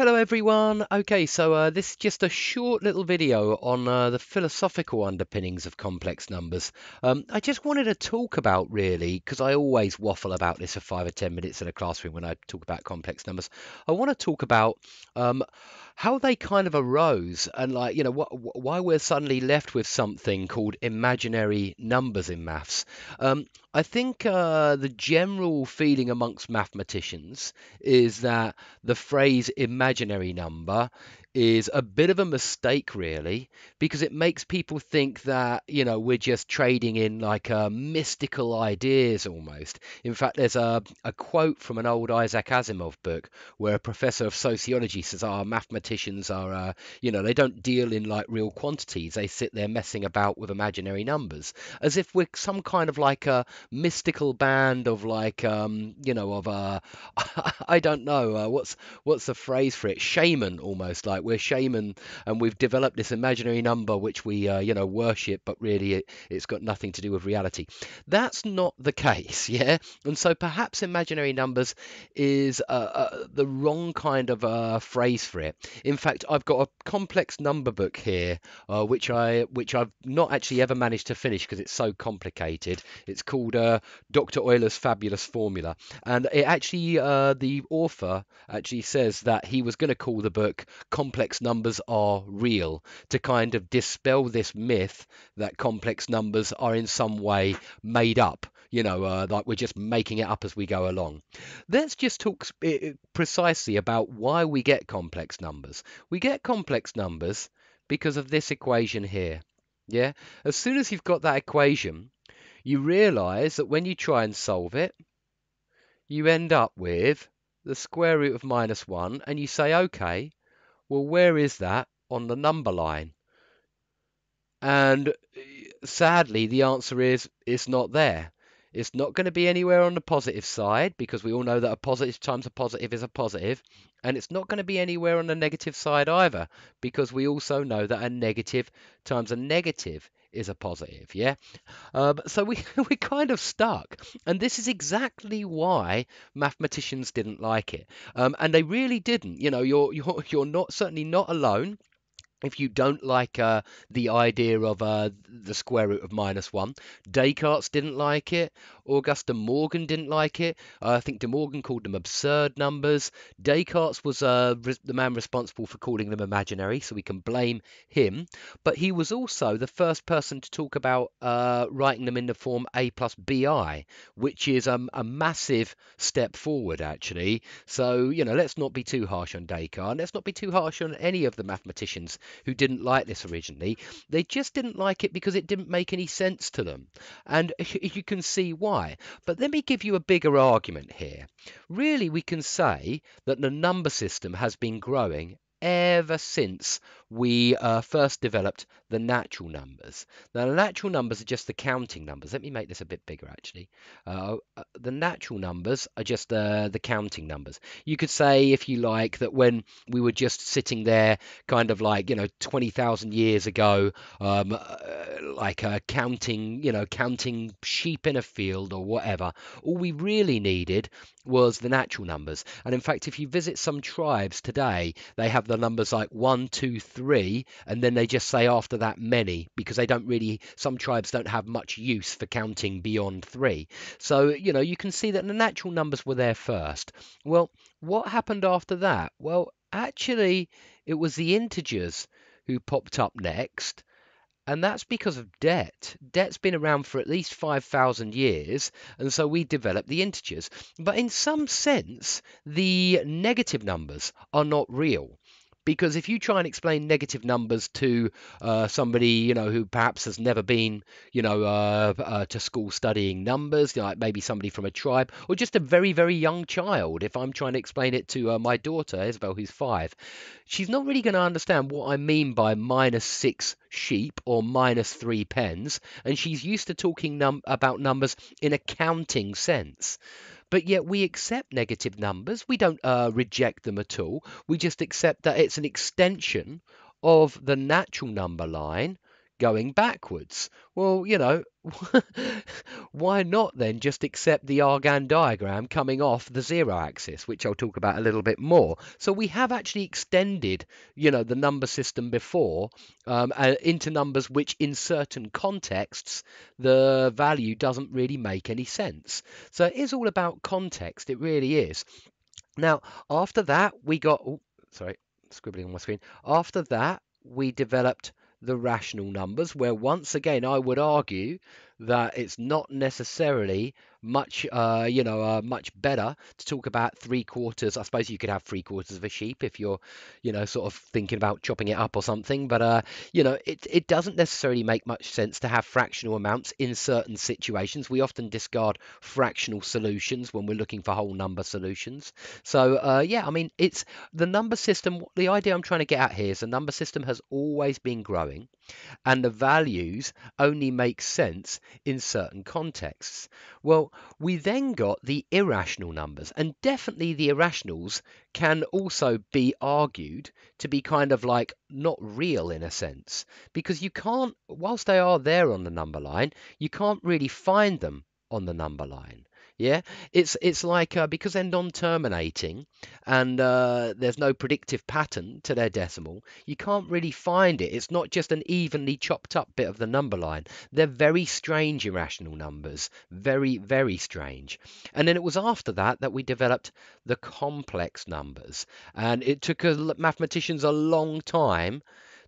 Hello everyone. Okay, so uh, this is just a short little video on uh, the philosophical underpinnings of complex numbers. Um, I just wanted to talk about really, because I always waffle about this for five or ten minutes in a classroom when I talk about complex numbers. I want to talk about um, how they kind of arose and like you know wh- why we're suddenly left with something called imaginary numbers in maths um, i think uh, the general feeling amongst mathematicians is that the phrase imaginary number is a bit of a mistake, really, because it makes people think that, you know, we're just trading in like uh, mystical ideas almost. In fact, there's a, a quote from an old Isaac Asimov book where a professor of sociology says, our oh, ah, mathematicians are, uh, you know, they don't deal in like real quantities. They sit there messing about with imaginary numbers as if we're some kind of like a mystical band of like, um, you know, of, uh, I don't know, uh, what's, what's the phrase for it? Shaman almost like like we're shaman and we've developed this imaginary number which we uh, you know worship, but really it, it's got nothing to do with reality. That's not the case, yeah. And so perhaps imaginary numbers is uh, uh, the wrong kind of uh, phrase for it. In fact, I've got a complex number book here, uh, which I which I've not actually ever managed to finish because it's so complicated. It's called uh, Dr. Euler's Fabulous Formula, and it actually uh, the author actually says that he was going to call the book. Com- complex numbers are real, to kind of dispel this myth that complex numbers are in some way made up. You know, uh, like we're just making it up as we go along. Let's just talk eh, eh, precisely about why we get complex numbers. We get complex numbers because of this equation here. Yeah, as soon as you've got that equation, you realize that when you try and solve it, you end up with the square root of minus 1 and you say, okay, well, where is that on the number line? And uh, sadly, the answer is it's not there. It's not going to be anywhere on the positive side because we all know that a positive times a positive is a positive, and it's not going to be anywhere on the negative side either because we also know that a negative times a negative is a positive, yeah? Um, so we, we're kind of stuck. And this is exactly why mathematicians didn't like it. Um, and they really didn't. You know, you're, you're, you're not certainly not alone if you don't like uh, the idea of uh, the square root of minus one, Descartes didn't like it. Augusta Morgan didn't like it. Uh, I think de Morgan called them absurd numbers. Descartes was uh, the man responsible for calling them imaginary, so we can blame him. But he was also the first person to talk about uh, writing them in the form a plus bi, which is um, a massive step forward, actually. So you know, let's not be too harsh on Descartes. Let's not be too harsh on any of the mathematicians who didn't like this originally. They just didn't like it because it didn't make any sense to them. And you can see why. But let me give you a bigger argument here. Really, we can say that the number system has been growing ever since we uh, first developed the natural numbers. Now, the natural numbers are just the counting numbers. Let me make this a bit bigger, actually. Uh, uh the natural numbers are just uh, the counting numbers. You could say, if you like, that when we were just sitting there, kind of like, you know, 20,000 years ago, um, uh, like uh, counting, you know, counting sheep in a field or whatever, all we really needed was the natural numbers. And in fact, if you visit some tribes today, they have the numbers like one, two, three, and then they just say after that many because they don't really, some tribes don't have much use for counting beyond three. So, you know, you can see that the natural numbers were there first. Well, what happened after that? Well, actually, it was the integers who popped up next. And that's because of debt. Debt's been around for at least 5,000 years, and so we developed the integers. But in some sense, the negative numbers are not real because if you try and explain negative numbers to uh, somebody you know who perhaps has never been you know uh, uh, to school studying numbers you know, like maybe somebody from a tribe or just a very very young child if i'm trying to explain it to uh, my daughter isabel who's five she's not really going to understand what i mean by minus six sheep or minus three pens and she's used to talking num- about numbers in a counting sense but yet we accept negative numbers. We don't uh, reject them at all. We just accept that it's an extension of the natural number line going backwards. Well, you know, why not then just accept the Argand diagram coming off the zero axis, which I'll talk about a little bit more. So we have actually extended, you know, the number system before um, uh, into numbers which in certain contexts the value doesn't really make any sense. So it is all about context. It really is. Now, after that, we got, oh, sorry, scribbling on my screen. After that, we developed the rational numbers, where once again I would argue that it's not necessarily much, uh, you know, uh, much better to talk about three quarters. I suppose you could have three quarters of a sheep if you're, you know, sort of thinking about chopping it up or something. But uh, you know, it it doesn't necessarily make much sense to have fractional amounts in certain situations. We often discard fractional solutions when we're looking for whole number solutions. So uh, yeah, I mean, it's the number system. The idea I'm trying to get at here is the number system has always been growing and the values only make sense in certain contexts. Well, we then got the irrational numbers, and definitely the irrationals can also be argued to be kind of like not real in a sense, because you can't, whilst they are there on the number line, you can't really find them on the number line. Yeah, it's it's like uh, because they're non-terminating and uh, there's no predictive pattern to their decimal, you can't really find it. It's not just an evenly chopped up bit of the number line. They're very strange irrational numbers, very very strange. And then it was after that that we developed the complex numbers, and it took a, mathematicians a long time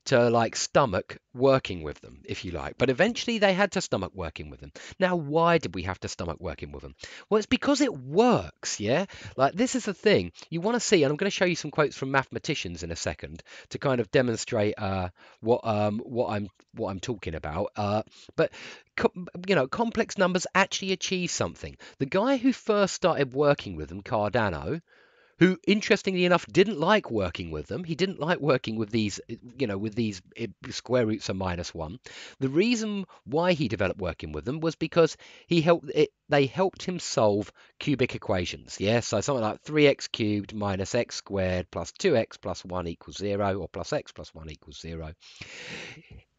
to like stomach working with them, if you like. But eventually they had to stomach working with them. Now, why did we have to stomach working with them? Well, it's because it works, yeah? Like, this is the thing you want to see, and I'm going to show you some quotes from mathematicians in a second to kind of demonstrate uh, what, um, what, I'm, what I'm talking about. Uh, but you know, complex numbers actually achieve something. The guy who first started working with them, Cardano, who interestingly enough didn't like working with them. He didn't like working with these, you know, with these eh, square roots of minus one. The reason why he developed working with them was because he helped it, eh, they helped him solve cubic equations. Yes, yeah? so something like 3x cubed minus x squared plus 2x plus 1 equals 0 or plus x plus 1 equals 0.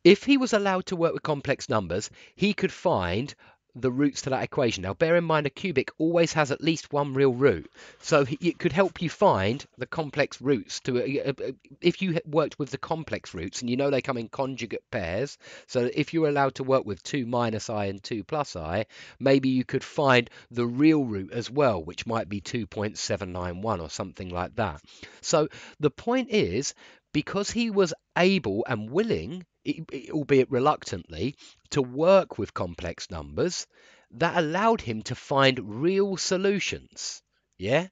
If he was allowed to work with complex numbers, he could find the roots to that equation. Now, bear in mind a cubic always has at least one real root, so it could help you find the complex roots to. Uh, uh, uh if you worked with the complex roots, and you know they come in conjugate pairs, so if you're allowed to work with two minus i and two plus i, maybe you could find the real root as well, which might be 2.791 or something like that. So the point is, because he was able and willing, albeit reluctantly, to work with complex numbers, that allowed him to find real solutions. Yeah?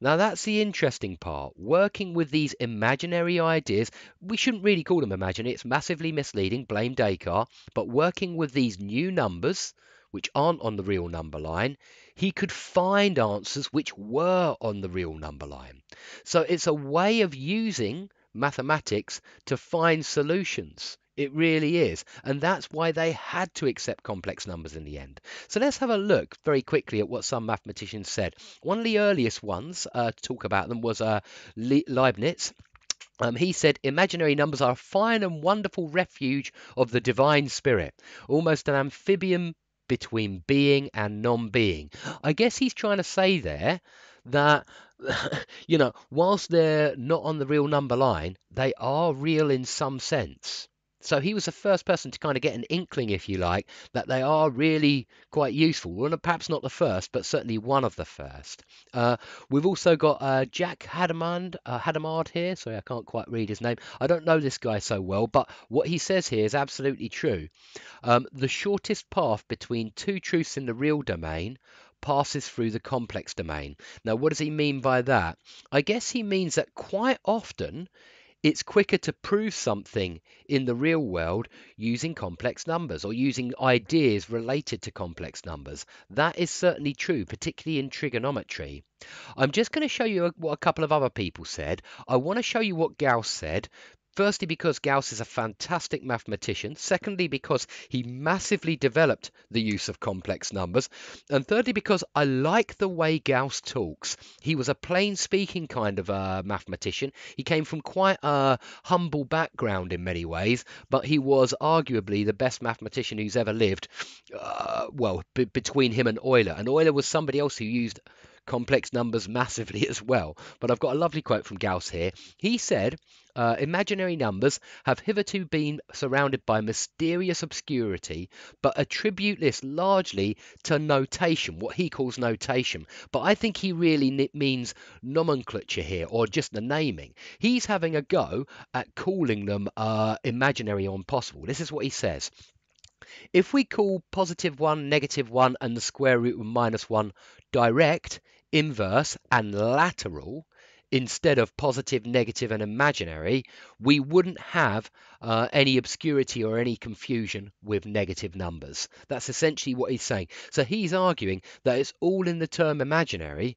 Now that's the interesting part. Working with these imaginary ideas, we shouldn't really call them imaginary, it's massively misleading, blame Descartes, but working with these new numbers, which aren't on the real number line, he could find answers which were on the real number line. So it's a way of using mathematics to find solutions. It really is. And that's why they had to accept complex numbers in the end. So let's have a look very quickly at what some mathematicians said. One of the earliest ones uh, to talk about them was uh, Leibniz. Um, he said, imaginary numbers are a fine and wonderful refuge of the divine spirit, almost an amphibian between being and non being. I guess he's trying to say there that you know whilst they're not on the real number line they are real in some sense so he was the first person to kind of get an inkling if you like that they are really quite useful well perhaps not the first but certainly one of the first uh, we've also got uh, jack hadamard uh, hadamard here sorry i can't quite read his name i don't know this guy so well but what he says here is absolutely true um, the shortest path between two truths in the real domain passes through the complex domain. Now, what does he mean by that? I guess he means that quite often it's quicker to prove something in the real world using complex numbers or using ideas related to complex numbers. That is certainly true, particularly in trigonometry. I'm just going to show you what a couple of other people said. I want to show you what Gauss said Firstly, because Gauss is a fantastic mathematician. Secondly, because he massively developed the use of complex numbers. And thirdly, because I like the way Gauss talks. He was a plain speaking kind of a mathematician. He came from quite a humble background in many ways, but he was arguably the best mathematician who's ever lived. Uh, well, b- between him and Euler. And Euler was somebody else who used complex numbers massively as well. But I've got a lovely quote from Gauss here. He said, uh, imaginary numbers have hitherto been surrounded by mysterious obscurity, but attribute this largely to notation, what he calls notation. But I think he really means nomenclature here, or just the naming. He's having a go at calling them uh, imaginary or impossible. This is what he says. If we call positive 1, negative 1, and the square root of minus 1 direct, inverse, and lateral, instead of positive, negative, and imaginary, we wouldn't have uh, any obscurity or any confusion with negative numbers. That's essentially what he's saying. So he's arguing that it's all in the term imaginary.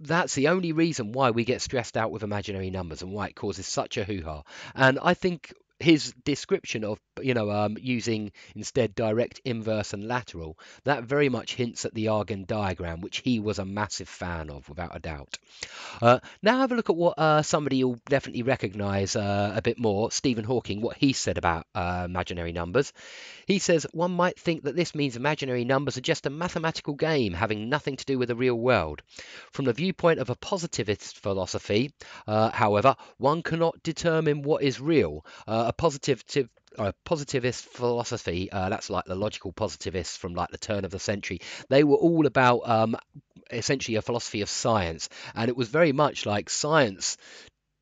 That's the only reason why we get stressed out with imaginary numbers and why it causes such a hoo ha. And I think his description of you know um, using instead direct inverse and lateral that very much hints at the argand diagram which he was a massive fan of without a doubt uh, now have a look at what uh, somebody you'll definitely recognize uh, a bit more stephen hawking what he said about uh, imaginary numbers he says one might think that this means imaginary numbers are just a mathematical game having nothing to do with the real world from the viewpoint of a positivist philosophy uh, however one cannot determine what is real uh, a positive a positivist philosophy uh, that's like the logical positivists from like the turn of the century they were all about um, essentially a philosophy of science and it was very much like science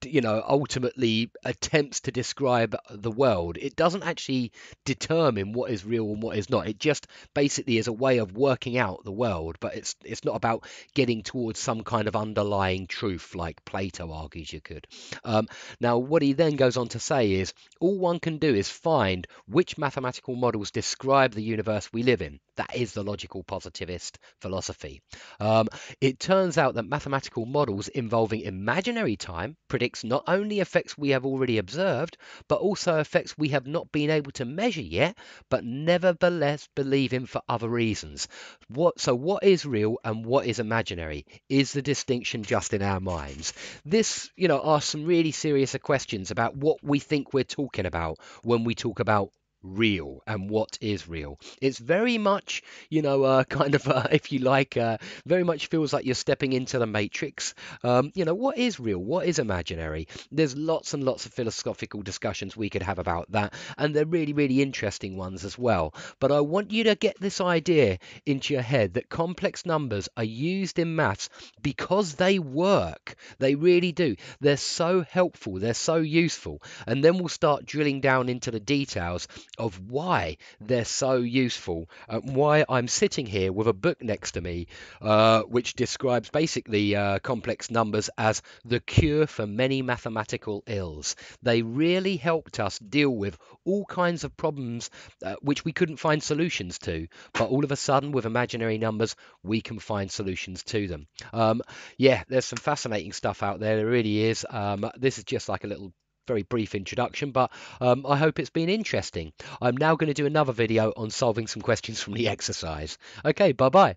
you know ultimately attempts to describe the world it doesn't actually determine what is real and what is not it just basically is a way of working out the world but it's it's not about getting towards some kind of underlying truth like plato argues you could um, now what he then goes on to say is all one can do is find which mathematical models describe the universe we live in that is the logical positivist philosophy um, it turns out that mathematical models involving imaginary time predict not only effects we have already observed, but also effects we have not been able to measure yet, but nevertheless believe in for other reasons. What, so, what is real and what is imaginary? Is the distinction just in our minds? This, you know, asks some really serious questions about what we think we're talking about when we talk about real and what is real. It's very much, you know, uh, kind of, uh, if you like, uh, very much feels like you're stepping into the matrix. Um, you know, what is real? What is imaginary? There's lots and lots of philosophical discussions we could have about that, and they're really, really interesting ones as well. But I want you to get this idea into your head that complex numbers are used in maths because they work. They really do. They're so helpful, they're so useful. And then we'll start drilling down into the details of why hmm. they're so useful and why I'm sitting here with a book next to me, uh, which describes basically uh, complex numbers as the cure for many mathematical ills. They really helped us deal with all kinds of problems uh, which we couldn't find solutions to, but all of a sudden with imaginary numbers, we can find solutions to them. Um, yeah, there's some fascinating stuff out there. There really is. Um, this is just like a little very brief introduction, but um, I hope it's been interesting. I'm now going to do another video on solving some questions from the exercise. Okay, bye bye.